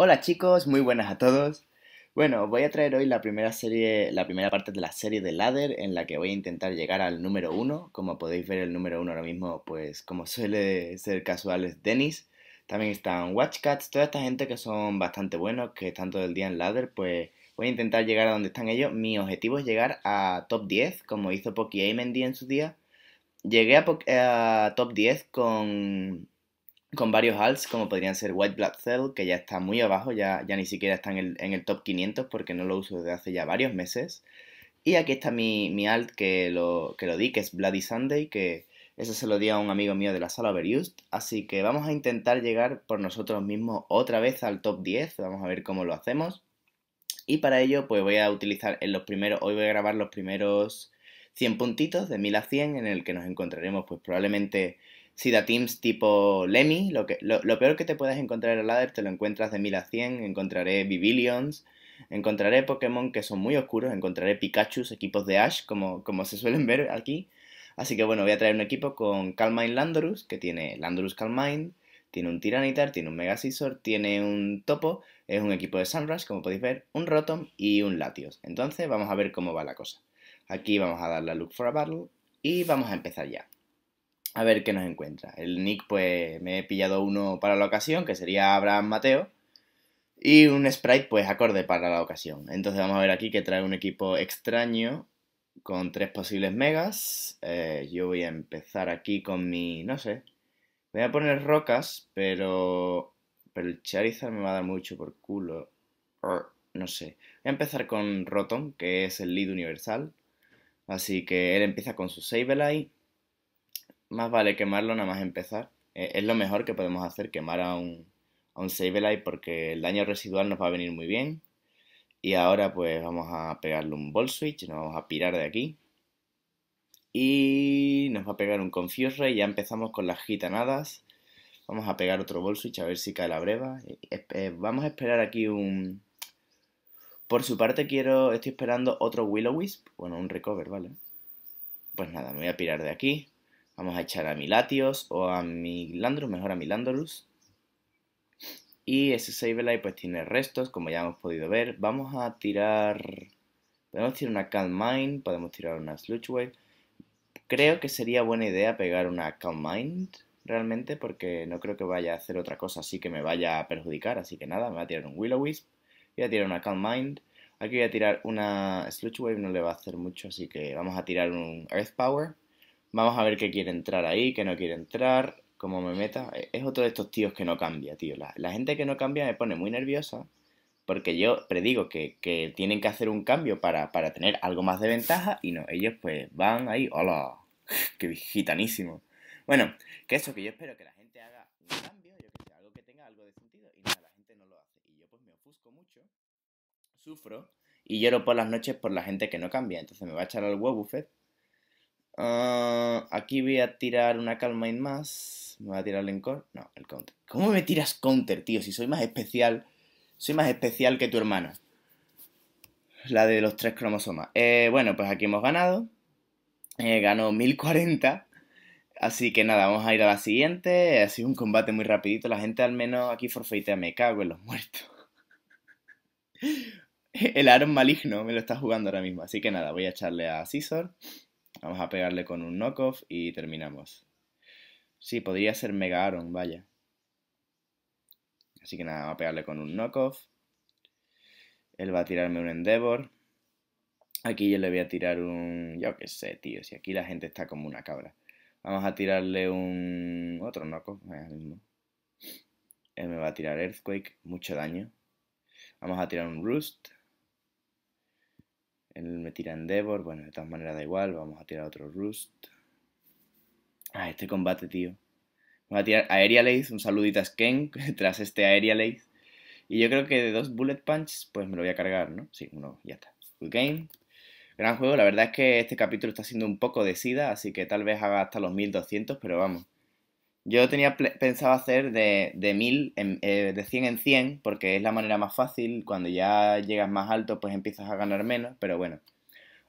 Hola chicos, muy buenas a todos. Bueno, voy a traer hoy la primera serie, la primera parte de la serie de Ladder en la que voy a intentar llegar al número 1. Como podéis ver, el número 1 ahora mismo, pues como suele ser casual, es Dennis. También están Watchcats, toda esta gente que son bastante buenos, que están todo el día en Ladder, pues voy a intentar llegar a donde están ellos. Mi objetivo es llegar a top 10, como hizo Poki Amendy en su día. Llegué a, a top 10 con con varios alts, como podrían ser White Blood Cell, que ya está muy abajo, ya, ni siquiera está en el, top 500 porque no lo uso desde hace ya varios meses. Y aquí está mi, alt que lo, que lo di, que es Bloody Sunday, que eso se lo di a un amigo mío de la sala Overused. Así que vamos a intentar llegar por nosotros mismos otra vez al top 10, vamos a ver cómo lo hacemos. Y para ello, pues voy a utilizar en los primeros, hoy voy a grabar los primeros 100 puntitos de 1000 a 100, en el que nos encontraremos pues probablemente si da teams tipo Lemmy, lo, que, lo, peor que te puedas encontrar al Ladder te lo encuentras de 1000 a 100, encontraré Vivillions, encontraré Pokémon que son muy oscuros, encontraré Pikachu, equipos de Ash, como, como se suelen ver aquí. Así que bueno, voy a traer un equipo con Calmine Landorus, que tiene Landorus Mind, tiene un Tiranitar, tiene un Megasisor, tiene un Topo, es un equipo de Sunrush, como podéis ver, un Rotom y un Latios. Entonces vamos a ver cómo va la cosa. Aquí vamos a darle a Look for a Battle y vamos a empezar ya a ver qué nos encuentra. El nick, pues me he pillado uno para la ocasión, que sería Abraham Mateo. Y un sprite, pues acorde para la ocasión. Entonces vamos a ver aquí que trae un equipo extraño con tres posibles megas. Eh, yo voy a empezar aquí con mi, no sé, voy a poner rocas, pero, pero el Charizard me va a dar mucho por culo. no sé. Voy a empezar con Rotom, que es el lead universal. Así que él empieza con su Sableye más vale quemarlo nada más empezar. Eh, es lo mejor que podemos hacer, quemar a un, a un Sableye porque el daño residual nos va a venir muy bien. Y ahora pues vamos a pegarle un Ball Switch, nos vamos a pirar de aquí. Y nos va a pegar un Confuse Ray, ya empezamos con las gitanadas. Vamos a pegar otro Ball Switch a ver si cae la breva. Eh, eh, vamos a esperar aquí un... Por su parte quiero... Estoy esperando otro Willow wisp Bueno, un Recover, ¿vale? Pues nada, me voy a pirar de aquí. Vamos a echar a mi Latios o a mi Landorus, mejor a mi Y ese Sableye pues tiene restos, como ya hemos podido ver. Vamos a tirar... Podemos tirar una Calm Mind, podemos tirar una Sludge Wave. Creo que sería buena idea pegar una Calm Mind, realmente, porque no creo que vaya a hacer otra cosa así que me vaya a perjudicar. Así que nada, me va a tirar un Willow wisp voy a tirar una Calm Mind. Aquí voy a tirar una Sludge Wave, no le va a hacer mucho, así que vamos a tirar un Earth Power. Vamos a ver qué quiere entrar ahí, qué no quiere entrar, cómo me meta. E, es otro de estos tíos que no cambia, tío. La, gente que no cambia me pone muy nerviosa porque yo predigo que, que tienen que hacer un cambio para, para, tener algo más de ventaja y no, ellos pues van ahí, hola, qué gitanísimo. Bueno, que eso, que yo espero que la gente haga un cambio, yo algo que tenga algo de sentido y nada, la gente no lo hace. Y yo pues me ofusco mucho, sufro y lloro por las noches por la gente que no cambia. Entonces me va a echar al buffet Ah, aquí voy a tirar una calma y más. ¿Me voy a tirar el Encore. No, el counter. ¿Cómo me tiras counter, tío? Si soy más especial. Soy más especial que tu hermana. La de los tres cromosomas. Eh, bueno, pues aquí hemos ganado. Eh, ganó 1040. Así que nada, vamos a ir a la siguiente. Ha sido un combate muy rapidito. La gente al menos aquí forfeitea. Me cago en los muertos. el Aaron maligno me lo está jugando ahora mismo. Así que nada, voy a echarle a Scissor. Vamos a pegarle con un knockoff y terminamos. Sí, podría ser Mega vaya. Así que nada, vamos a pegarle con un knockoff. Él va a tirarme un Endeavor. Aquí yo le voy a tirar un... Yo qué sé, tío. Si aquí la gente está como una cabra. Vamos a tirarle un... Otro knockoff. Él me va a tirar Earthquake. Mucho daño. Vamos a tirar un Roost me tira Endeavor. Bueno, de todas maneras da igual. Vamos a tirar otro Rust. Ah, este combate, tío. Vamos a tirar Aerial Ace. Un saludito a Sken tras este Aerial Ace. Y yo creo que de dos Bullet Punch, pues me lo voy a cargar, ¿no? Sí, uno, ya está. Good game. Gran juego. La verdad es que este capítulo está siendo un poco de sida, así que tal vez haga hasta los 1200, pero vamos. Yo tenía pensado hacer de, de eh, de 100 en 100, porque es la manera más fácil. Cuando ya llegas más alto, pues empiezas a ganar menos, pero bueno.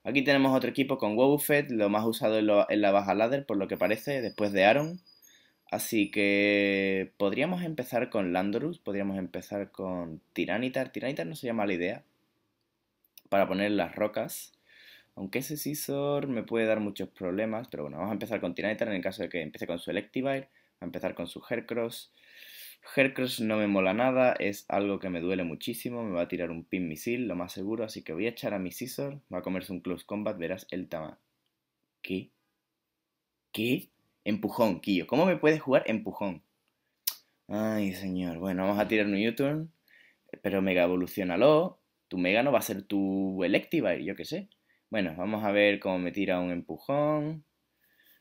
Aquí tenemos otro equipo con Wobufet, lo más usado en, la baja ladder, por lo que parece, después de Aaron. Así que podríamos empezar con Landorus, podríamos empezar con Tiranitar. Tiranitar no sería mala idea para poner las rocas. Aunque ese Scissor me puede dar muchos problemas, pero bueno, vamos a empezar con Tiranitar en el caso de que empiece con su Electivire a empezar con su Hercross. Hercross no me mola nada, es algo que me duele muchísimo, me va a tirar un pin misil, lo más seguro, así que voy a echar a mi Scissor, va a comerse un close combat, verás el tamaño. ¿Qué? ¿Qué? Empujón, Killo. ¿Cómo me puedes jugar empujón? Ay, señor. Bueno, vamos a tirar un U-turn. Pero Mega lo. Tu Mega no va a ser tu Electivire, yo qué sé. Bueno, vamos a ver cómo me tira un empujón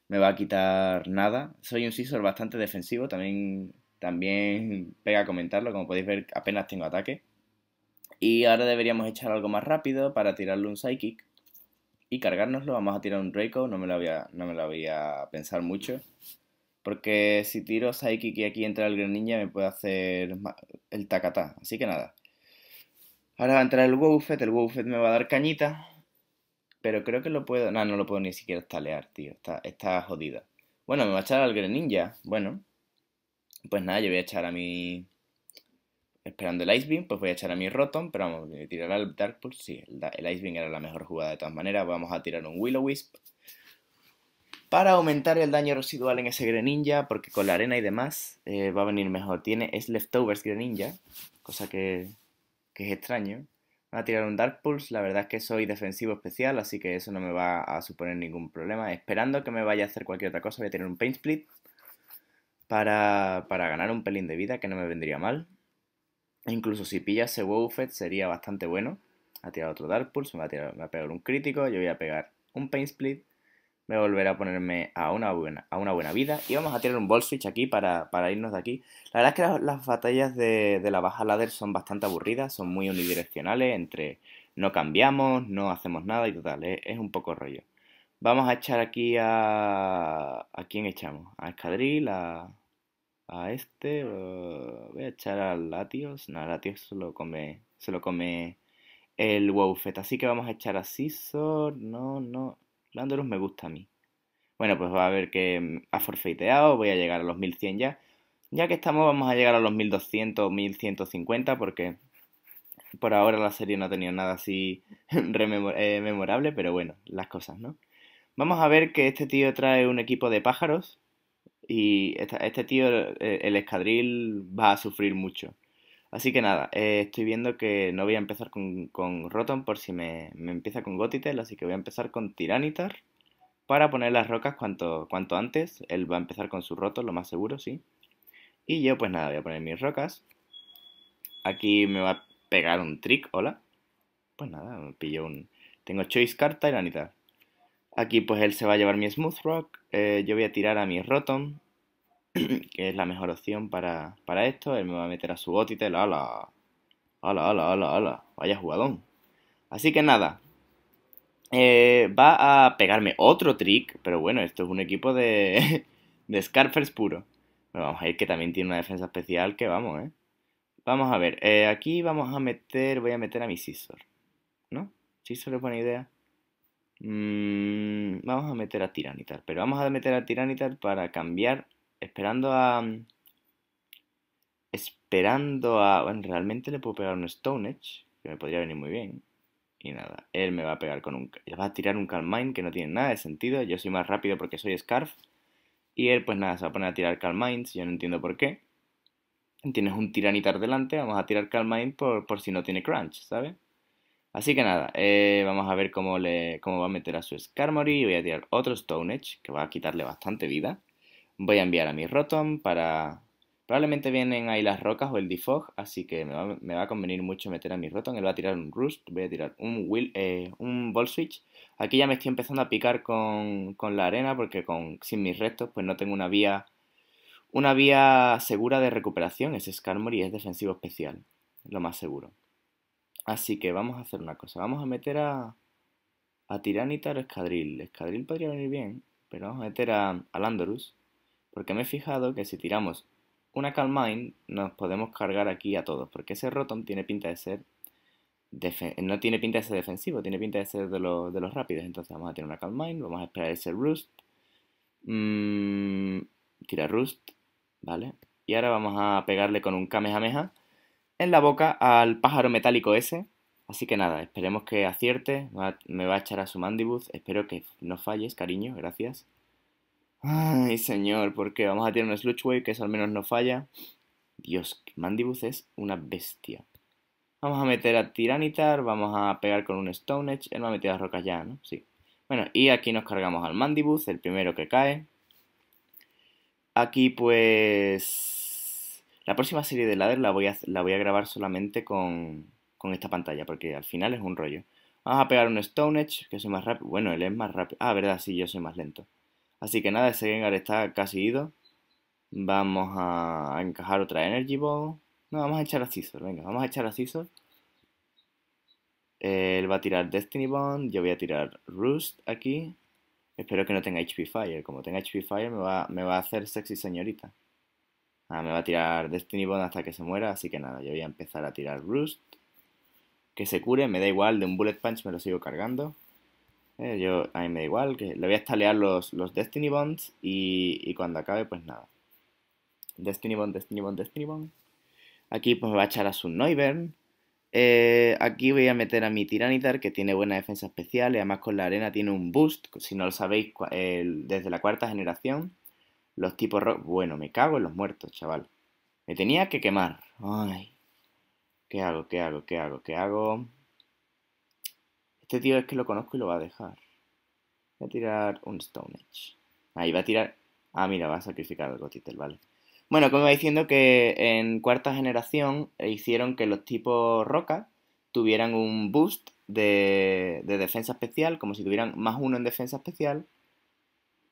me va a quitar nada. Soy un scissor bastante defensivo, también, también pega comentarlo, como podéis ver apenas tengo ataque. Y ahora deberíamos echar algo más rápido para tirarle un Psychic y cargárnoslo. Vamos a tirar un Draco, no me lo había, no me lo pensar mucho. Porque si tiro Psychic y aquí entra el Greninja me puede hacer el Takata. Así que nada. Ahora va a entrar el Wobbuffet, el bufet me va a dar cañita. Pero creo que lo puedo. No, no lo puedo ni siquiera stalear, tío. Está, está jodida. Bueno, me va a echar al Greninja. Bueno. Pues nada, yo voy a echar a mi. Esperando el Ice Beam, pues voy a echar a mi Rotom. Pero vamos, voy a tirar al Dark Pulse. Sí, el, Ice Beam era la mejor jugada de todas maneras. Vamos a tirar un Willow Wisp. Para aumentar el daño residual en ese Greninja, porque con la arena y demás eh, va a venir mejor. Tiene es Leftovers Greninja, cosa que, que es extraño a tirar un Dark Pulse. La verdad es que soy defensivo especial, así que eso no me va a suponer ningún problema. Esperando que me vaya a hacer cualquier otra cosa, voy a tener un Pain Split para, ganar un pelín de vida, que no me vendría mal. Incluso si pilla ese Wowfet sería bastante bueno. Ha tirar otro Dark Pulse, me va, a pegar un crítico, yo voy a pegar un Pain Split voy a volver a ponerme a una buena, a una buena vida. Y vamos a tirar un ball switch aquí para, irnos de aquí. La verdad es que las, batallas de, la baja ladder son bastante aburridas, son muy unidireccionales, entre no cambiamos, no hacemos nada y total, es, un poco rollo. Vamos a echar aquí a... ¿A quién echamos? A Escadril, a... este... Uh, voy a echar a Latios. No, Latios se lo come... Se lo come el Wowfet. Así que vamos a echar a Scissor. No, no me gusta a mí. Bueno, pues va a ver que mm, ha forfeiteado, voy a llegar a los 1100 ya. Ya que estamos, vamos a llegar a los 1200, 1150, porque por ahora la serie no ha tenido nada así eh, memorable, pero bueno, las cosas, ¿no? Vamos a ver que este tío trae un equipo de pájaros y este tío, eh, el escadril, va a sufrir mucho. Así que nada, eh, estoy viendo que no voy a empezar con, con Rotom por si me, empieza con Gotitel, así que voy a empezar con Tiranitar para poner las rocas cuanto, cuanto antes. Él va a empezar con su Rotom, lo más seguro, sí. Y yo pues nada, voy a poner mis rocas. Aquí me va a pegar un trick, hola. Pues nada, me pillo un... Tengo Choice Card Tiranitar. Aquí pues él se va a llevar mi Smooth Rock, eh, yo voy a tirar a mi Rotom, que es la mejor opción para, esto. Él me va a meter a su bot hala, hala, la hala hala Vaya jugadón. Así que nada. Eh, va a pegarme otro trick. Pero bueno, esto es un equipo de, de Scarfers puro. Bueno, vamos a ir que también tiene una defensa especial que vamos, ¿eh? Vamos a ver. Eh, aquí vamos a meter... Voy a meter a mi Scissor. ¿No? Scizor es buena idea. Mm, vamos a meter a Tiranitar. Pero vamos a meter a Tiranitar para cambiar Esperando a... Esperando a... Bueno, realmente le puedo pegar un Stone Edge, que me podría venir muy bien. Y nada, él me va a pegar con un... Va a tirar un Mind, que no tiene nada de sentido. Yo soy más rápido porque soy Scarf. Y él, pues nada, se va a poner a tirar Calmines. Yo no entiendo por qué. Tienes un Tiranitar delante. Vamos a tirar Calmine por, por si no tiene Crunch, ¿sabes? Así que nada, eh, vamos a ver cómo, le, cómo va a meter a su Skarmory. Voy a tirar otro Stone Edge, que va a quitarle bastante vida voy a enviar a mi Rotom para... Probablemente vienen ahí las rocas o el Defog, así que me va, a convenir mucho meter a mi Rotom. Él va a tirar un Rust voy a tirar un, will, eh, un Ball Switch. Aquí ya me estoy empezando a picar con, con la arena porque con, sin mis restos pues no tengo una vía, una vía segura de recuperación. Es Skarmory y es defensivo especial, lo más seguro. Así que vamos a hacer una cosa. Vamos a meter a, a Tiranitar o Escadril. Escadril podría venir bien, pero vamos a meter a, a Landorus. Porque me he fijado que si tiramos una Calmine nos podemos cargar aquí a todos. Porque ese Rotom tiene pinta de ser... No tiene pinta de ser defensivo, tiene pinta de ser de, los rápidos. Entonces vamos a tirar una Calmine, vamos a esperar ese Roost. Mm, tira Roost, ¿vale? Y ahora vamos a pegarle con un Kamehameha en la boca al pájaro metálico ese. Así que nada, esperemos que acierte. Me va a echar a su Mandibus. Espero que no falles, cariño. Gracias. Ay, señor, porque vamos a tirar un Wave, que eso al menos no falla. Dios, Mandibuzz es una bestia. Vamos a meter a Tiranitar, vamos a pegar con un Stone Edge. Él me ha metido las rocas ya, ¿no? Sí. Bueno, y aquí nos cargamos al Mandibuzz, el primero que cae. Aquí, pues... La próxima serie de ladder la voy a, la voy a grabar solamente con, con esta pantalla, porque al final es un rollo. Vamos a pegar un Stone Edge, que soy más rápido. Bueno, él es más rápido. Ah, verdad, sí, yo soy más lento. Así que nada, ese Gengar está casi ido. Vamos a, encajar otra Energy Ball. No, vamos a echar a Scizor, venga, vamos a echar a Scizor. Él va a tirar Destiny Bond, yo voy a tirar Roost aquí. Espero que no tenga HP Fire, como tenga HP Fire me va, a hacer sexy señorita. Ah, me va a tirar Destiny Bond hasta que se muera, así que nada, yo voy a empezar a tirar Roost. Que se cure, me da igual, de un Bullet Punch me lo sigo cargando. Eh, yo, a mí me da igual, que le voy a estalear los, los Destiny Bonds y, cuando acabe, pues nada. Destiny Bond, Destiny Bond, Destiny Bond. Aquí pues me va a echar a su Noivern. Eh, aquí voy a meter a mi Tiranitar, que tiene buena defensa especial y además con la arena tiene un boost. Si no lo sabéis, desde la cuarta generación, los tipos rock... Bueno, me cago en los muertos, chaval. Me tenía que quemar. Ay. ¿Qué hago? ¿Qué hago? ¿Qué hago? ¿Qué hago? Este tío es que lo conozco y lo va a dejar. Voy a tirar un Stone Edge. Ahí va a tirar... Ah, mira, va a sacrificar el Gotitel, vale. Bueno, como iba diciendo que en cuarta generación hicieron que los tipos roca tuvieran un boost de, defensa especial, como si tuvieran más uno en defensa especial,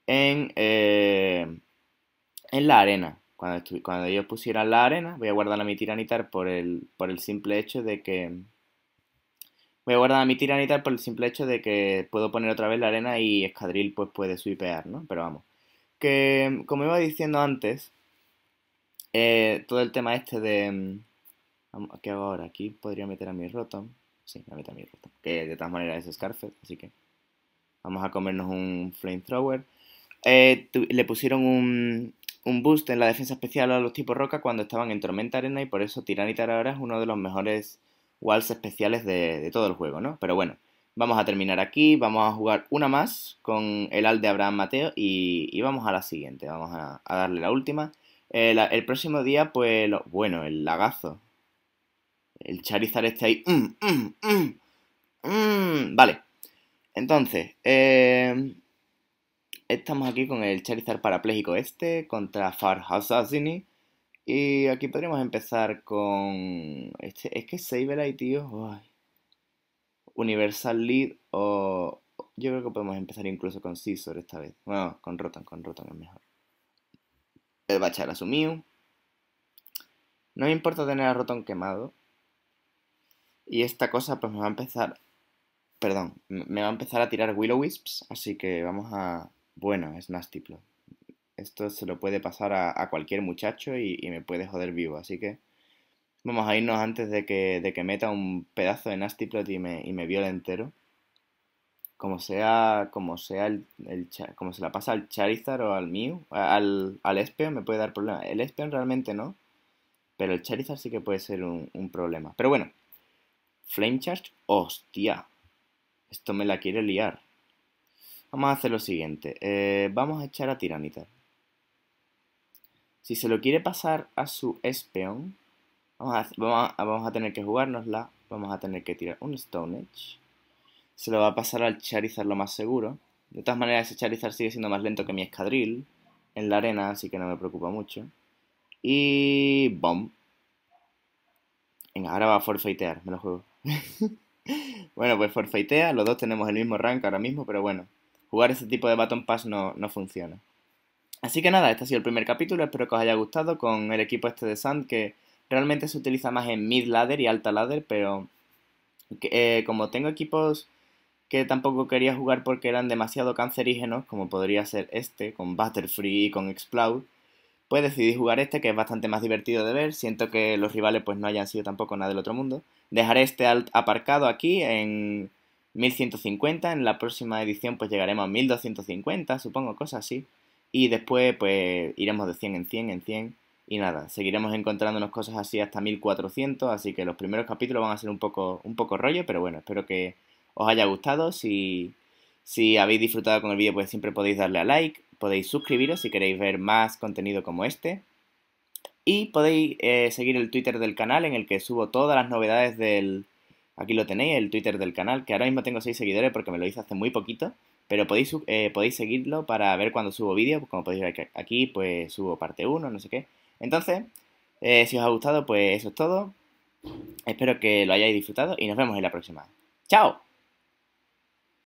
en, eh, en la arena. Cuando, cuando ellos pusieran la arena, voy a guardar a mi tiranitar por el, por el simple hecho de que voy a guardar a mi tiranitar por el simple hecho de que puedo poner otra vez la arena y escadril pues puede sweepear, ¿no? Pero vamos. Que como iba diciendo antes, eh, todo el tema este de... Mm, ¿Qué hago ahora? Aquí podría meter a mi Rotom. Sí, me meto a mi Rotom. Que de todas maneras es Scarfed, así que vamos a comernos un Flamethrower. Eh, le pusieron un, un boost en la defensa especial a los tipos roca cuando estaban en Tormenta Arena y por eso Tiranitar ahora es uno de los mejores walls especiales de, todo el juego, ¿no? Pero bueno, vamos a terminar aquí, vamos a jugar una más con el al de Abraham Mateo y, vamos a la siguiente, vamos a, darle la última. Eh, el, próximo día, pues, bueno, el lagazo. El Charizard este ahí. Mm, mm, mm, vale. Entonces, eh, estamos aquí con el Charizard parapléjico este contra Farhasasini y aquí podríamos empezar con... Este, es que Sableye, tío... Oh, Universal Lead o... Yo creo que podemos empezar incluso con Scissor esta vez. Bueno, con Rotan, con Rotan es mejor. El Bachar a No me importa tener a Rotan quemado. Y esta cosa pues me va a empezar... Perdón, me va a empezar a tirar Willow Wisps, así que vamos a... Bueno, es Nasty Plot esto se lo puede pasar a, cualquier muchacho y, me puede joder vivo. Así que vamos a irnos antes de que, de que meta un pedazo de nasty plot y me, viole entero. Como sea, como sea el, como se la pasa al Charizard o al Mew, al, al Espeon me puede dar problema. El Espeon realmente no, pero el Charizard sí que puede ser un, problema. Pero bueno, Flame Charge, hostia, esto me la quiere liar. Vamos a hacer lo siguiente. Eh, vamos a echar a Tiranitar. Si se lo quiere pasar a su espeón, vamos a, tener que jugárnosla. Vamos a tener que tirar un Stone Edge. Se lo va a pasar al Charizard lo más seguro. De todas maneras, ese Charizard sigue siendo más lento que mi escadril en la arena, así que no me preocupa mucho. Y... Bom. Venga, ahora va a forfeitear, me lo juego. bueno, pues forfeitea, los dos tenemos el mismo rank ahora mismo, pero bueno, jugar este tipo de Baton Pass no, no funciona. Así que nada, este ha sido el primer capítulo, espero que os haya gustado con el equipo este de Sand que realmente se utiliza más en mid ladder y alta ladder, pero eh, como tengo equipos que tampoco quería jugar porque eran demasiado cancerígenos, como podría ser este, con Butterfree y con Explode pues decidí jugar este que es bastante más divertido de ver, siento que los rivales pues no hayan sido tampoco nada del otro mundo. Dejaré este aparcado aquí en 1150, en la próxima edición pues llegaremos a 1250, supongo, cosas así. Y después, pues, iremos de 100 en 100 en 100. Y nada, seguiremos encontrándonos cosas así hasta 1400. Así que los primeros capítulos van a ser un poco, un poco rollo, pero bueno, espero que os haya gustado. Si, si habéis disfrutado con el vídeo, pues siempre podéis darle a like, podéis suscribiros si queréis ver más contenido como este. Y podéis eh, seguir el Twitter del canal en el que subo todas las novedades del... Aquí lo tenéis, el Twitter del canal, que ahora mismo tengo 6 seguidores porque me lo hice hace muy poquito. Pero podéis, eh, podéis seguirlo para ver cuando subo vídeo, pues, como podéis ver aquí, pues subo parte 1, no sé qué. Entonces, eh, si os ha gustado, pues eso es todo. Espero que lo hayáis disfrutado y nos vemos en la próxima. ¡Chao!